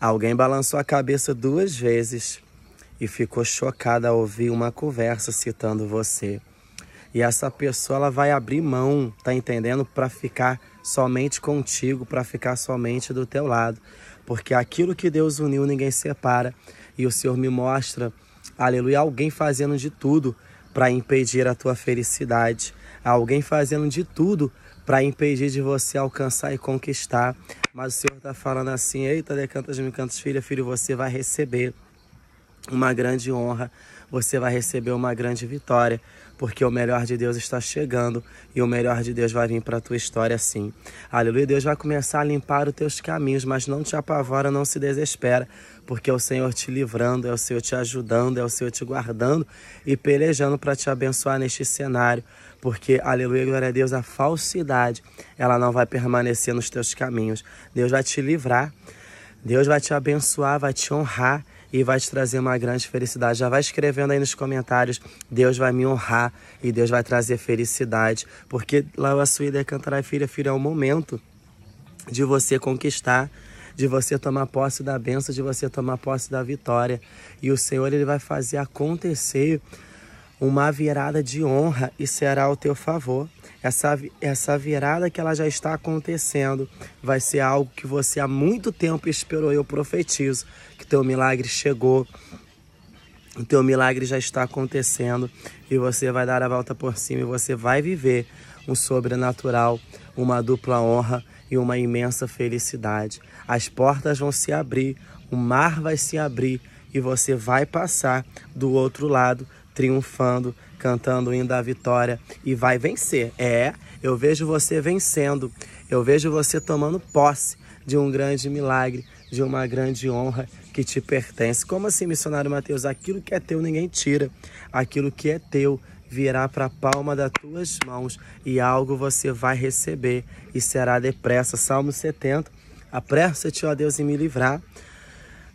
Alguém balançou a cabeça duas vezes e ficou chocada ao ouvir uma conversa citando você. E essa pessoa ela vai abrir mão, tá entendendo? Para ficar somente contigo, para ficar somente do teu lado. Porque aquilo que Deus uniu, ninguém separa. E o Senhor me mostra, aleluia, alguém fazendo de tudo para impedir a tua felicidade, alguém fazendo de tudo para impedir de você alcançar e conquistar. Mas o Senhor está falando assim: Eita, decantas me cantos, filha, filho, você vai receber uma grande honra, você vai receber uma grande vitória porque o melhor de Deus está chegando e o melhor de Deus vai vir para a tua história sim. Aleluia, Deus vai começar a limpar os teus caminhos, mas não te apavora, não se desespera, porque é o Senhor te livrando, é o Senhor te ajudando, é o Senhor te guardando e pelejando para te abençoar neste cenário, porque, aleluia, glória a Deus, a falsidade, ela não vai permanecer nos teus caminhos. Deus vai te livrar, Deus vai te abençoar, vai te honrar e vai te trazer uma grande felicidade. Já vai escrevendo aí nos comentários. Deus vai me honrar e Deus vai trazer felicidade. Porque lá a Suída é cantará filha, filha, é o momento de você conquistar de você tomar posse da benção, de você tomar posse da vitória. E o Senhor ele vai fazer acontecer uma virada de honra e será ao teu favor. Essa, essa virada que ela já está acontecendo vai ser algo que você há muito tempo esperou. Eu profetizo que teu milagre chegou, o teu milagre já está acontecendo e você vai dar a volta por cima e você vai viver um sobrenatural, uma dupla honra e uma imensa felicidade. As portas vão se abrir, o mar vai se abrir e você vai passar do outro lado triunfando, cantando o hino da vitória e vai vencer. É, eu vejo você vencendo, eu vejo você tomando posse de um grande milagre, de uma grande honra que te pertence. Como assim, missionário Mateus? Aquilo que é teu ninguém tira, aquilo que é teu virá para a palma das tuas mãos e algo você vai receber e será depressa. Salmo 70. Apressa-te, ó Deus, em me livrar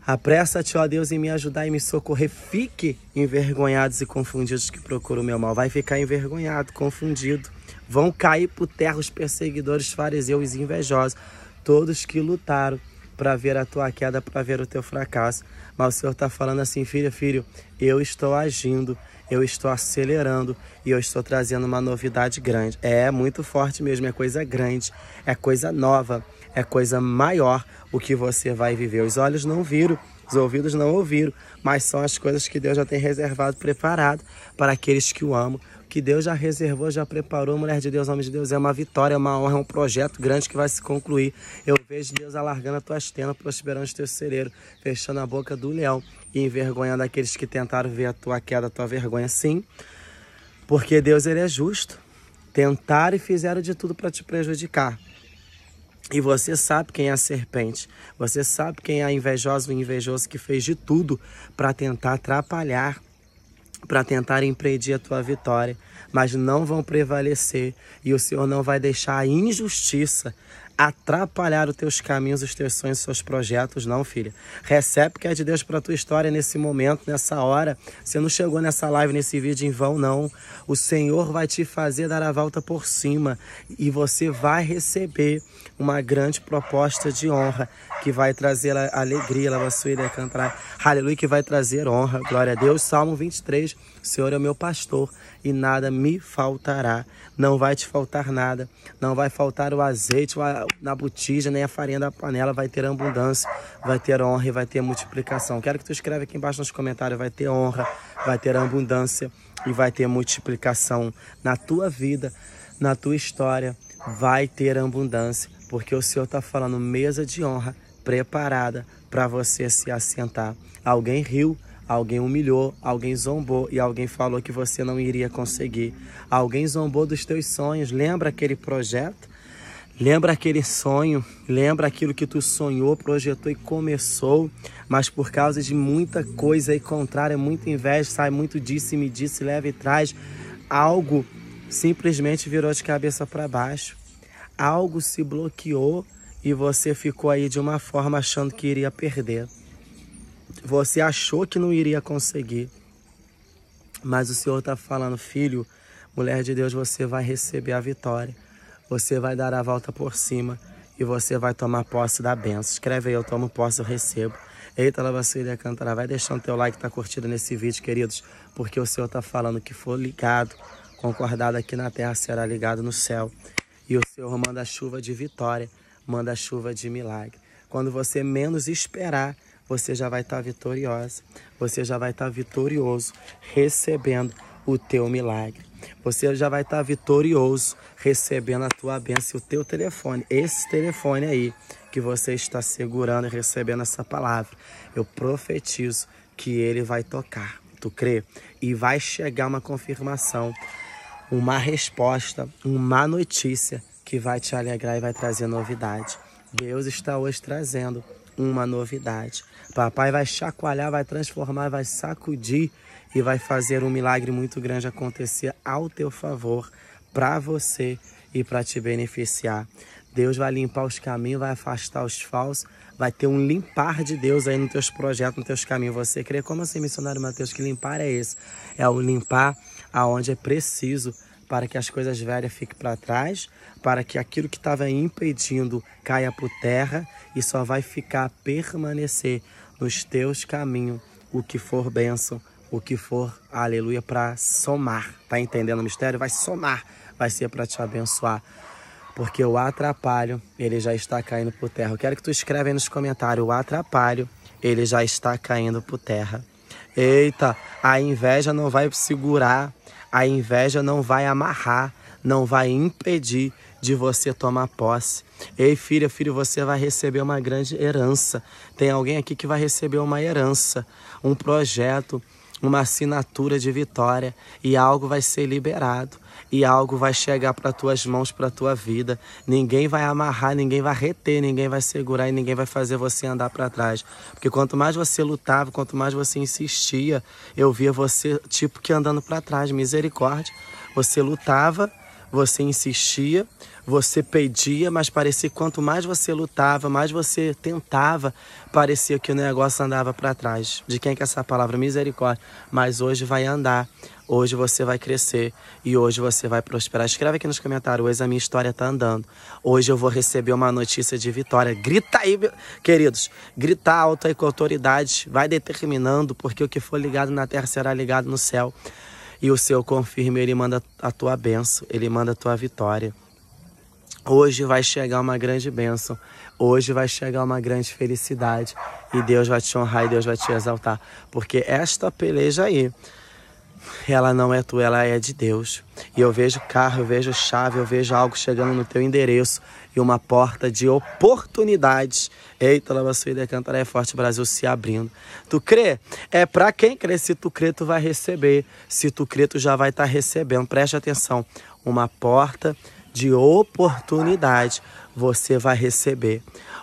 Apressa-te, ó Deus, em me ajudar e me socorrer. Fique envergonhados e confundidos que procuram o meu mal. Vai ficar envergonhado, confundido. Vão cair por terra os perseguidores, fariseus e invejosos, todos que lutaram para ver a tua queda, para ver o teu fracasso. Mas o Senhor está falando assim, filho, filho, eu estou agindo, eu estou acelerando e eu estou trazendo uma novidade grande. É muito forte mesmo, é coisa grande, é coisa nova, é coisa maior o que você vai viver. Os olhos não viram, os ouvidos não ouviram, mas são as coisas que Deus já tem reservado, preparado para aqueles que o amam, que Deus já reservou, já preparou. Mulher de Deus, homem de Deus, é uma vitória, é uma honra, é um projeto grande que vai se concluir. Eu vejo Deus alargando as tuas tenas, prosperando os teus celeiros, fechando a boca do leão e envergonhando aqueles que tentaram ver a tua queda, a tua vergonha. Sim, porque Deus ele é justo. Tentaram e fizeram de tudo para te prejudicar. E você sabe quem é a serpente, você sabe quem é a invejosa, o invejoso que fez de tudo para tentar atrapalhar para tentar impedir a tua vitória, mas não vão prevalecer e o Senhor não vai deixar a injustiça atrapalhar os teus caminhos, os teus sonhos, os seus projetos, não, filha. Recebe o que é de Deus para tua história nesse momento, nessa hora. Você não chegou nessa live, nesse vídeo em vão, não. O Senhor vai te fazer dar a volta por cima e você vai receber uma grande proposta de honra que vai trazer alegria, ela vai né, cantar. Aleluia, que vai trazer honra. Glória a Deus. Salmo 23 o Senhor é o meu pastor e nada me faltará. Não vai te faltar nada. Não vai faltar o azeite na botija, nem a farinha da panela. Vai ter abundância, vai ter honra e vai ter multiplicação. Quero que tu escreva aqui embaixo nos comentários. Vai ter honra, vai ter abundância e vai ter multiplicação na tua vida, na tua história. Vai ter abundância, porque o Senhor está falando mesa de honra preparada para você se assentar. Alguém riu Alguém humilhou, alguém zombou e alguém falou que você não iria conseguir. Alguém zombou dos teus sonhos. Lembra aquele projeto? Lembra aquele sonho, lembra aquilo que tu sonhou, projetou e começou, mas por causa de muita coisa e contrária, é muita inveja, sai muito disse, me disse, leva e traz, algo simplesmente virou de cabeça para baixo. Algo se bloqueou e você ficou aí de uma forma achando que iria perder. Você achou que não iria conseguir, mas o Senhor está falando, filho, mulher de Deus, você vai receber a vitória, você vai dar a volta por cima e você vai tomar posse da benção. Escreve aí, eu tomo posse, eu recebo. Eita, Lavacília cantar. vai deixando teu like, tá curtindo nesse vídeo, queridos, porque o Senhor está falando que for ligado, concordado aqui na terra, será ligado no céu. E o Senhor manda chuva de vitória, manda chuva de milagre. Quando você menos esperar, você já vai estar tá vitoriosa, você já vai estar tá vitorioso recebendo o teu milagre. Você já vai estar tá vitorioso recebendo a tua bênção e o teu telefone. Esse telefone aí que você está segurando e recebendo essa palavra. Eu profetizo que ele vai tocar. Tu crê? E vai chegar uma confirmação, uma resposta, uma notícia que vai te alegrar e vai trazer novidade. Deus está hoje trazendo uma novidade. Papai vai chacoalhar, vai transformar, vai sacudir e vai fazer um milagre muito grande acontecer ao teu favor, para você e para te beneficiar. Deus vai limpar os caminhos, vai afastar os falsos, vai ter um limpar de Deus aí nos teus projetos, nos teus caminhos. Você crê? Como assim, missionário Mateus? Que limpar é esse? É o limpar aonde é preciso para que as coisas velhas fiquem para trás, para que aquilo que estava impedindo caia por terra e só vai ficar permanecer nos teus caminhos o que for bênção, o que for aleluia para somar. Tá entendendo o mistério? Vai somar, vai ser para te abençoar porque o atrapalho, ele já está caindo por terra. Eu quero que tu escreva aí nos comentários, o atrapalho, ele já está caindo por terra. Eita, a inveja não vai segurar a inveja não vai amarrar, não vai impedir de você tomar posse. Ei, filha, filho, você vai receber uma grande herança. Tem alguém aqui que vai receber uma herança, um projeto, uma assinatura de vitória e algo vai ser liberado e algo vai chegar para tuas mãos, para tua vida. Ninguém vai amarrar, ninguém vai reter, ninguém vai segurar e ninguém vai fazer você andar para trás. Porque quanto mais você lutava, quanto mais você insistia, eu via você tipo que andando para trás, misericórdia. Você lutava, você insistia, você pedia, mas parecia que quanto mais você lutava, mais você tentava, parecia que o negócio andava para trás. De quem é que é essa palavra? Misericórdia. Mas hoje vai andar. Hoje você vai crescer e hoje você vai prosperar. Escreve aqui nos comentários, hoje a minha história está andando. Hoje eu vou receber uma notícia de vitória. Grita aí, queridos. Grita alto aí com autoridade. Vai determinando, porque o que for ligado na terra será ligado no céu. E o Senhor confirma, ele manda a tua bênção, ele manda a tua vitória. Hoje vai chegar uma grande bênção. Hoje vai chegar uma grande felicidade. E Deus vai te honrar e Deus vai te exaltar. Porque esta peleja aí, ela não é tua, ela é de Deus. E eu vejo carro, eu vejo chave, eu vejo algo chegando no teu endereço e uma porta de oportunidades. Eita, Lavaçuída Cantaré é Forte Brasil se abrindo. Tu crê? É para quem crê. Se tu crê, tu vai receber. Se tu crê, tu já vai estar tá recebendo. Preste atenção. Uma porta de oportunidade você vai receber.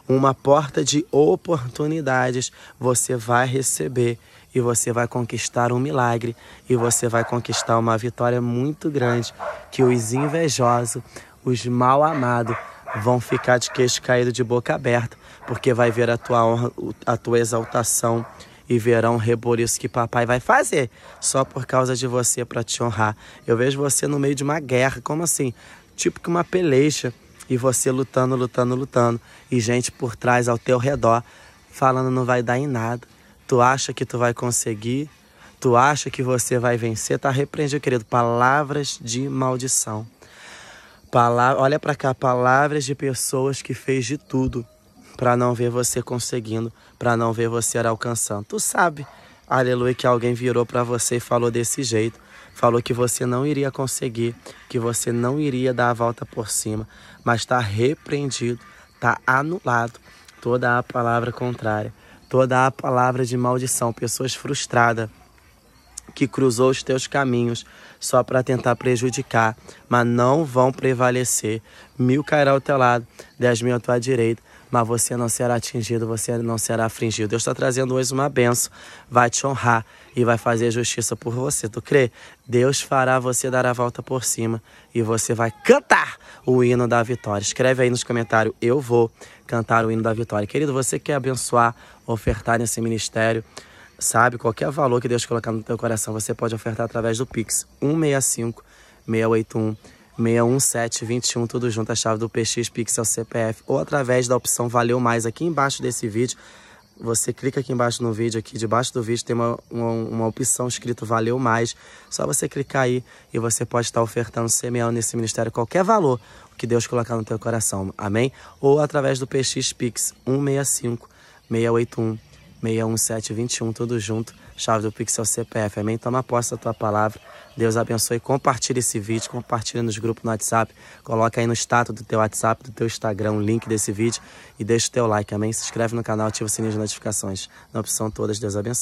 Uma porta de oportunidades você vai receber e você vai conquistar um milagre e você vai conquistar uma vitória muito grande que os invejosos, os mal amados vão ficar de queixo caído de boca aberta, porque vai ver a tua honra, a tua exaltação e verão o reboliço que papai vai fazer só por causa de você para te honrar. Eu vejo você no meio de uma guerra, como assim? tipo que uma peleja e você lutando, lutando, lutando e gente por trás ao teu redor falando não vai dar em nada. Tu acha que tu vai conseguir? Tu acha que você vai vencer? Tá repreendido, querido. Palavras de maldição. Palavra, olha para cá, palavras de pessoas que fez de tudo para não ver você conseguindo, para não ver você alcançando. Tu sabe, aleluia, que alguém virou para você e falou desse jeito falou que você não iria conseguir, que você não iria dar a volta por cima, mas está repreendido, está anulado toda a palavra contrária, toda a palavra de maldição, pessoas frustradas que cruzou os teus caminhos só para tentar prejudicar, mas não vão prevalecer. Mil cairá ao teu lado, dez mil à tua direita, mas você não será atingido, você não será afligido. Deus está trazendo hoje uma benção, vai te honrar e vai fazer justiça por você. Tu crê? Deus fará você dar a volta por cima e você vai cantar o hino da vitória. Escreve aí nos comentários, eu vou cantar o hino da vitória. Querido, você quer abençoar, ofertar nesse ministério, sabe? Qualquer valor que Deus colocar no teu coração, você pode ofertar através do Pix 165 681 61721, tudo junto, a chave do PX Pixel CPF, ou através da opção Valeu Mais aqui embaixo desse vídeo. Você clica aqui embaixo no vídeo, aqui debaixo do vídeo tem uma, uma, uma opção escrito Valeu Mais. Só você clicar aí e você pode estar ofertando, semeando nesse ministério qualquer valor que Deus colocar no teu coração. Amém? Ou através do PX Pix 165 681 61721, tudo junto Chave do Pixel CPF. Amém? Toma posse da tua palavra. Deus abençoe. Compartilhe esse vídeo, compartilhe nos grupos no WhatsApp. Coloca aí no status do teu WhatsApp, do teu Instagram, o link desse vídeo e deixa o teu like. Amém? Se inscreve no canal, ativa o sininho de notificações. Na opção todas, Deus abençoe.